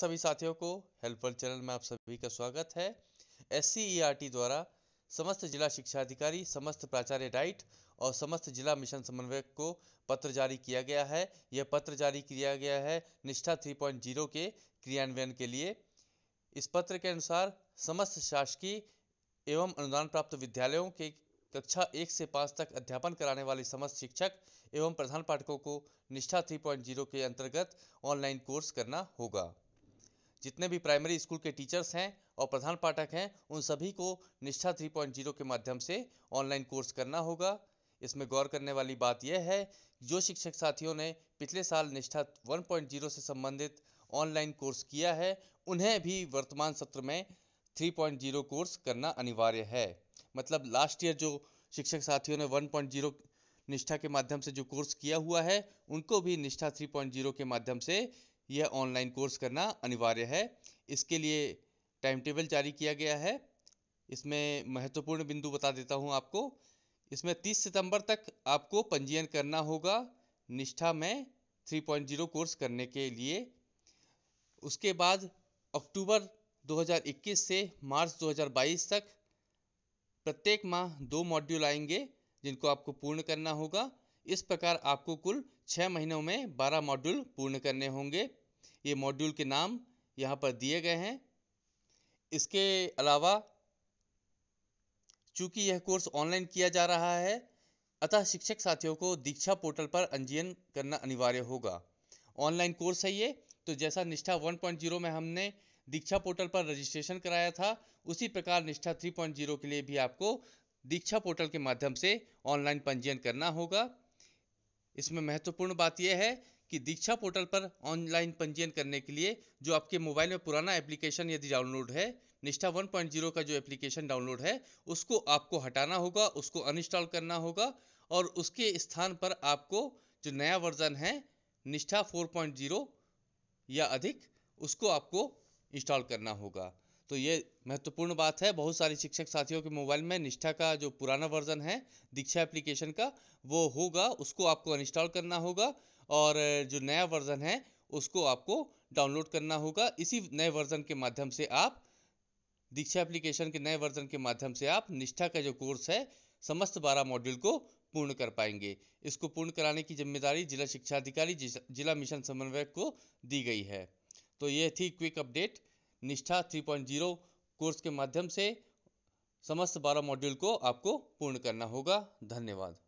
सभी साथियों को हेल्पर चैनल में आप सभी का स्वागत है एस e द्वारा समस्त जिला शिक्षा अधिकारी समस्त प्राचार्य डाइट और समस्त जिला मिशन समन्वयक को पत्र जारी किया गया है यह पत्र जारी किया गया है निष्ठा 3.0 के क्रियान्वयन के लिए इस पत्र के अनुसार समस्त शासकीय एवं अनुदान प्राप्त विद्यालयों के कक्षा एक से पाँच तक अध्यापन कराने वाले समस्त शिक्षक एवं प्रधान पाठकों को निष्ठा 3.0 के अंतर्गत ऑनलाइन कोर्स करना होगा जितने भी प्राइमरी स्कूल के टीचर्स हैं और प्रधान पाठक हैं उन सभी को निष्ठा 3.0 के माध्यम से ऑनलाइन कोर्स करना होगा इसमें गौर करने वाली बात यह है जो शिक्षक साथियों ने पिछले साल निष्ठा 1.0 से संबंधित ऑनलाइन कोर्स किया है उन्हें भी वर्तमान सत्र में 3.0 कोर्स करना अनिवार्य है मतलब लास्ट ईयर जो शिक्षक साथियों ने 1.0 निष्ठा के माध्यम से जो कोर्स किया हुआ है उनको भी निष्ठा 3.0 के माध्यम से यह ऑनलाइन कोर्स करना अनिवार्य है इसके लिए टाइम टेबल जारी किया गया है इसमें महत्वपूर्ण बिंदु बता देता हूँ आपको इसमें 30 सितंबर तक आपको पंजीयन करना होगा निष्ठा में 3.0 कोर्स करने के लिए उसके बाद अक्टूबर 2021 से मार्च 2022 तक प्रत्येक माह दो मॉड्यूल आएंगे जिनको आपको पूर्ण करना होगा इस प्रकार आपको कुल छः महीनों में बारह मॉड्यूल पूर्ण करने होंगे ये मॉड्यूल के नाम यहाँ पर दिए गए हैं इसके अलावा चूंकि यह कोर्स ऑनलाइन किया जा रहा है अतः शिक्षक साथियों को दीक्षा पोर्टल पर पंजीयन करना अनिवार्य होगा ऑनलाइन कोर्स है ये तो जैसा निष्ठा 1.0 में हमने दीक्षा पोर्टल पर रजिस्ट्रेशन कराया था उसी प्रकार निष्ठा 3.0 के लिए भी आपको दीक्षा पोर्टल के माध्यम से ऑनलाइन पंजीयन करना होगा इसमें महत्वपूर्ण बात यह है कि दीक्षा पोर्टल पर ऑनलाइन पंजीयन करने के लिए जो आपके मोबाइल में पुराना एप्लीकेशन यदि डाउनलोड है निष्ठा 1.0 का जो एप्लीकेशन डाउनलोड है उसको आपको हटाना होगा उसको अनइंस्टॉल करना होगा और उसके स्थान पर आपको जो नया वर्जन है निष्ठा 4.0 या अधिक उसको आपको इंस्टॉल करना होगा तो ये महत्वपूर्ण बात है बहुत सारे शिक्षक साथियों के मोबाइल में निष्ठा का जो पुराना वर्जन है दीक्षा एप्लीकेशन का वो होगा उसको आपको इंस्टॉल करना होगा और जो नया वर्जन है उसको आपको डाउनलोड करना होगा इसी नए वर्जन के माध्यम से आप दीक्षा एप्लीकेशन के नए वर्जन के माध्यम से आप निष्ठा का जो कोर्स है समस्त बारह मॉड्यूल को पूर्ण कर पाएंगे इसको पूर्ण कराने की जिम्मेदारी जिला शिक्षा अधिकारी जिला मिशन समन्वयक को दी गई है तो ये थी क्विक अपडेट निष्ठा 3.0 कोर्स के माध्यम से समस्त बारह मॉड्यूल को आपको पूर्ण करना होगा धन्यवाद